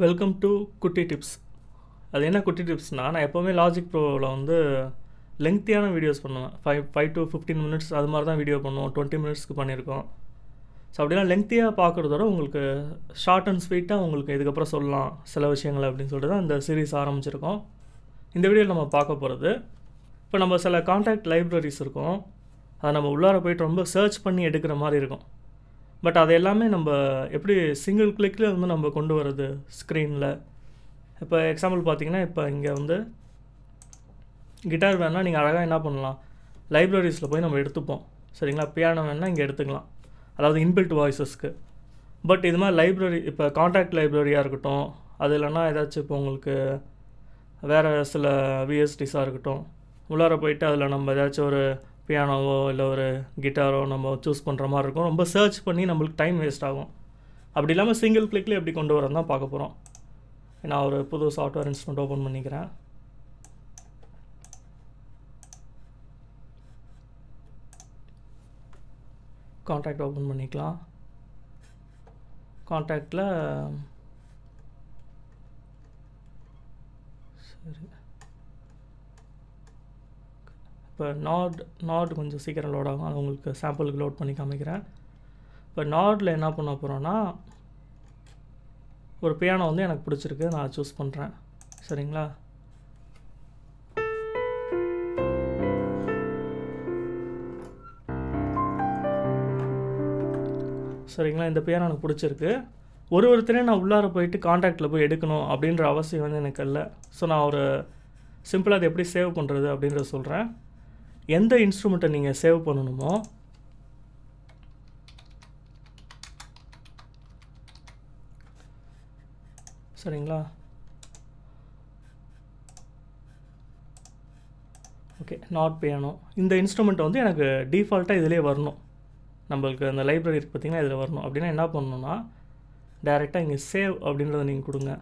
welcome to குட்டி tips அது என்ன குட்டி டிப்ஸ்னால் நான் எப்போவுமே லாஜிக் ப்ரோவில் வந்து லெங்க்த்தியான வீடியோஸ் பண்ணுவேன் five five to fifteen minutes அது மாதிரி தான் வீடியோ பண்ணுவோம் டுவெண்ட்டி மினிட்ஸ்க்கு பண்ணியிருக்கோம் ஸோ அப்படின்னா லெங்க்த்தியாக பார்க்குறதோட உங்களுக்கு ஷார்ட் அண்ட் ஸ்வீட்டாக உங்களுக்கு இதுக்கப்புறம் சொல்லலாம் சில விஷயங்கள் அப்படின்னு சொல்லிட்டு தான் இந்த சீரீஸ் ஆரம்பிச்சிருக்கோம் இந்த வீடியோவில் நம்ம பார்க்க போகிறது இப்போ நம்ம சில கான்டாக்ட் லைப்ரரிஸ் இருக்கும் அதை நம்ம உள்ளார போயிட்டு ரொம்ப சர்ச் பண்ணி எடுக்கிற மாதிரி இருக்கும் பட் அது எல்லாமே நம்ம எப்படி சிங்கிள் கிளிக்கில் வந்து நம்ம கொண்டு வர்றது ஸ்க்ரீனில் இப்போ எக்ஸாம்பிள் பார்த்தீங்கன்னா இப்போ இங்கே வந்து கிட்டார் வேணால் நீங்கள் அழகாக என்ன பண்ணலாம் லைப்ரரிஸில் போய் நம்ம எடுத்துப்போம் சரிங்களா பியானோ வேணால் இங்கே எடுத்துக்கலாம் அதாவது இன்பில்ட் வாய்ஸஸ்க்கு பட் இது மாதிரி லைப்ரரி இப்போ காண்டாக்ட் லைப்ரரியாக இருக்கட்டும் அது இல்லைன்னா ஏதாச்சும் இப்போ உங்களுக்கு வேறு சில விஎஸ்டிஸாக இருக்கட்டும் உள்ளார போயிட்டு அதில் நம்ம ஏதாச்சும் ஒரு பியானோவோ இல்லை ஒரு கிட்டாரோ நம்ம சூஸ் பண்ணுற மாதிரி இருக்கும் ரொம்ப சர்ச் பண்ணி நம்மளுக்கு டைம் வேஸ்ட் ஆகும் அப்படி இல்லாமல் சிங்கிள் கிளிக்கில் எப்படி கொண்டு வரோம் தான் பார்க்க போகிறோம் நான் ஒரு புது சாஃப்ட்வேர் இன்ஸ்டன்ட் ஓப்பன் பண்ணிக்கிறேன் காண்டாக்ட் ஓப்பன் பண்ணிக்கலாம் காண்டாக்டில் சரி இப்போ நாட் நாட் கொஞ்சம் சீக்கிரம் லோட் ஆகும் அது உங்களுக்கு சாம்பிளுக்கு லோட் பண்ணி காமிக்கிறேன் இப்போ நாட்டில் என்ன பண்ண போகிறோன்னா ஒரு பியானோ வந்து எனக்கு பிடிச்சிருக்கு நான் சூஸ் பண்ணுறேன் சரிங்களா சரிங்களா இந்த பியானோ எனக்கு பிடிச்சிருக்கு ஒரு ஒருத்தரையும் நான் உள்ளார போயிட்டு காண்டாக்டில் போய் எடுக்கணும் அப்படின்ற அவசியம் வந்து எனக்கு இல்லை ஸோ நான் ஒரு சிம்பிளாக அதை எப்படி சேவ் பண்ணுறது அப்படின்றத சொல்கிறேன் எந்த இன்ஸ்ட்ருமெண்ட்டை நீங்கள் சேவ் பண்ணணுமோ சரிங்களா ஓகே நாட் பியானோ இந்த இன்ஸ்ட்ருமெண்ட் வந்து எனக்கு டிஃபால்ட்டாக இதிலே வரணும் நம்மளுக்கு அந்த லைப்ரரி இருக்குது பார்த்திங்கன்னா இதில் வரணும் அப்படின்னா என்ன பண்ணணும்னா டேரெக்டாக இங்கே சேவ் அப்படின்றத நீங்கள் கொடுங்க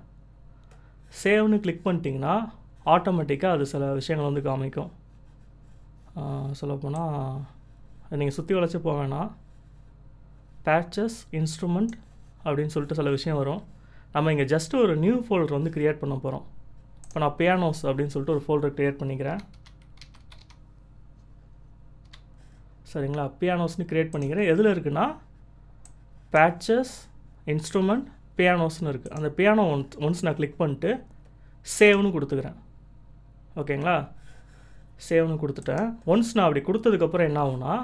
சேவ்னு கிளிக் பண்ணிட்டீங்கன்னா ஆட்டோமேட்டிக்காக அது சில விஷயங்கள் வந்து காமிக்கும் சொல்லப்போனால் நீங்கள் சுற்றி வளைச்சி போக வேணாம் பேட்சஸ் இன்ஸ்ட்ருமெண்ட் அப்படின்னு சொல்லிட்டு சில விஷயம் வரும் நம்ம இங்கே ஜஸ்ட் ஒரு நியூ ஃபோல்டர் வந்து க்ரியேட் பண்ண போகிறோம் இப்போ நான் பியானோஸ் அப்படின்னு சொல்லிட்டு ஒரு ஃபோல்டர் க்ரியேட் பண்ணிக்கிறேன் சரிங்களா பியானோஸ்னு க்ரியேட் பண்ணிக்கிறேன் எதில் இருக்குன்னா பேட்சஸ் இன்ஸ்ட்ருமெண்ட் பியானோஸ்னு இருக்குது அந்த பியானோ ஒன்ஸ் ஒன்ஸ் நான் கிளிக் பண்ணிட்டு சேவ்னு கொடுத்துக்கிறேன் ஓகேங்களா சேவ்னு கொடுத்துட்டேன் ஒன்ஸ் நான் அப்படி கொடுத்ததுக்கப்புறம் என்ன ஆகுனா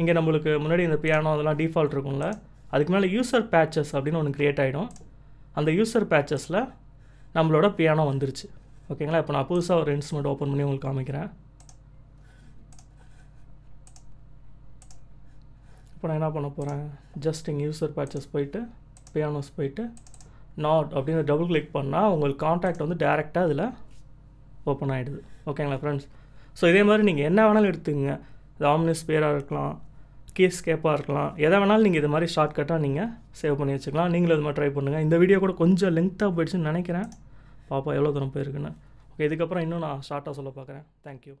இங்கே நம்மளுக்கு முன்னாடி இந்த பியானோ அதெல்லாம் டிஃபால்ட் இருக்கும்ல அதுக்கு மேலே யூசர் பேட்சஸ் அப்படின்னு ஒன்று க்ரியேட் ஆகிடும் அந்த யூசர் பேட்சஸில் நம்மளோட பியானோ வந்துருச்சு ஓகேங்களா இப்போ நான் புதுசாக ஒரு இன்ஸ்ட்ருமெண்ட் ஓப்பன் பண்ணி உங்களுக்கு காமிக்கிறேன் இப்போ நான் என்ன பண்ண போகிறேன் ஜஸ்ட் இங்கே யூசர் பேட்சஸ் போயிட்டு பியானோஸ் போயிட்டு நாட் அப்படின்னு டபுள் கிளிக் பண்ணால் உங்களுக்கு காண்டாக்ட் வந்து டேரெக்டாக இதில் ஓப்பன் ஆகிடுது ஓகேங்களா ஃப்ரெண்ட்ஸ் ஸோ இதே மாதிரி நீங்கள் என்ன வேணாலும் எடுத்துக்கங்க ராம்னஸ் பேராக இருக்கலாம் கேஸ் கேப்பாக இருக்கலாம் எதை வேணாலும் நீங்கள் இது மாதிரி ஷார்ட்கட்டாக நீங்கள் சேவ் பண்ணி வச்சுக்கலாம் நீங்களும் இது மாதிரி ட்ரை பண்ணுங்கள் இந்த வீடியோ கூட கொஞ்சம் லென்த்தாக போயிடுச்சுன்னு நினைக்கிறேன் பாப்பா எவ்வளோ தூரம் போயிருக்குன்னு ஓகே இதுக்கப்புறம் இன்னும் நான் ஷார்ட்டாக சொல்ல பார்க்குறேன் தேங்க்யூ